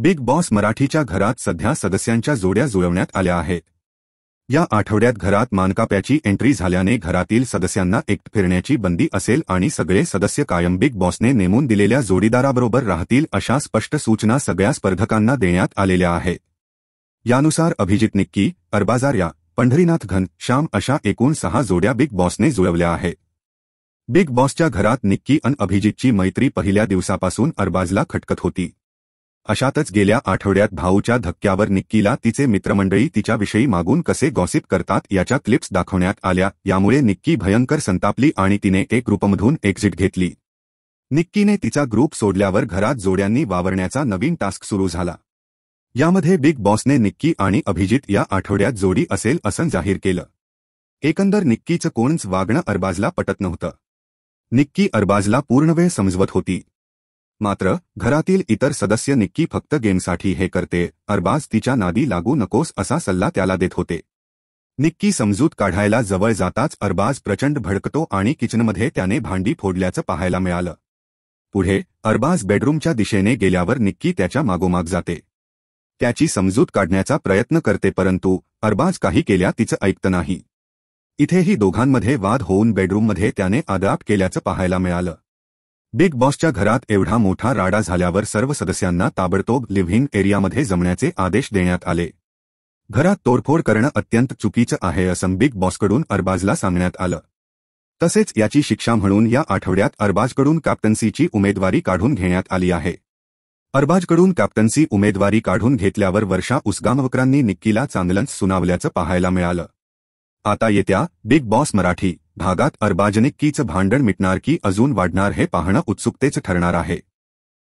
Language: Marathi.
बिग बॉस मराठीच्या घरात सध्या सदस्यांच्या जोड्या जुळवण्यात आल्या आहेत या आठवड्यात घरात मानकाप्याची एंट्री झाल्याने घरातील सदस्यांना एकट फिरण्याची बंदी असेल आणि सगळे सदस्य कायम बिग बॉसने नेमून दिलेल्या जोडीदाराबरोबर राहतील अशा स्पष्ट सूचना सगळ्या स्पर्धकांना देण्यात आलेल्या आहेत यानुसार अभिजित निक्की अरबाजार्या पंढरीनाथ घन श्याम अशा एकूण सहा जोड्या बिग बॉसने जुळवल्या आहेत बिग बॉसच्या घरात निक्की अन अभिजितची मैत्री पहिल्या दिवसापासून अरबाजला खटकत होती अशातच गेल्या आठवड्यात भाऊच्या धक्क्यावर निक्कीला तिचे मित्रमंडळी तिच्याविषयी मागून कसे गॉसिप करतात याच्या क्लिप्स दाखवण्यात आल्या यामुळे निक्की भयंकर संतापली आणि तिने एक ग्रुपमधून एक्झिट घेतली निक्कीने तिचा ग्रुप सोडल्यावर घरात जोड्यांनी वावरण्याचा नवीन टास्क सुरू झाला यामध्ये बिग बॉसने निक्की आणि अभिजित या आठवड्यात जोडी असेल असं जाहीर केलं एकंदर निक्कीचं कोणच वागणं अरबाजला पटत नव्हतं निक्की अरबाजला पूर्णवेळ समजवत होती मात्र घरातील इतर सदस्य निक्की फक्त गेमसाठी हे करते अरबाज तिच्या नादी लागू नकोस असा सल्ला त्याला देत होते निक्की समजूत काढायला जवळ जाताच अरबाज प्रचंड भडकतो आणि किचनमध्ये त्याने भांडी फोडल्याचं पाहायला मिळालं पुढे अरबाज बेडरूमच्या दिशेने गेल्यावर निक्की त्याच्या मागोमाग जाते त्याची समजूत काढण्याचा प्रयत्न करते परंतु अरबाज काही केल्या तिचं ऐकतं नाही इथेही दोघांमध्ये वाद होऊन बेडरूममध्ये त्याने आदाप केल्याचं पाहायला मिळालं बिग बॉसच्या घरात एवढा मोठा राडा झाल्यावर सर्व सदस्यांना ताबडतोब लिव्हिंग एरियामध्ये जमण्याचे आदेश देण्यात आले घरात तोडफोड करणं अत्यंत चुकीचं आहे असं बिग बॉसकडून अरबाजला सांगण्यात आलं तसेच याची शिक्षा म्हणून या आठवड्यात अरबाजकडून कॅप्टन्सीची उमेदवारी काढून घेण्यात आली आहे अरबाजकडून कॅप्टन्सी उमेदवारी काढून घेतल्यावर वर्षा उसगामवकरांनी निक्कीला चांगलंच सुनावल्याचं पाहायला मिळालं आता येत्या बिग बॉस मराठी भागात अर्बाजनिक कीच भांडण मिटणार की अजून वाढणार हे पाहणं उत्सुकतेच ठरणार आहे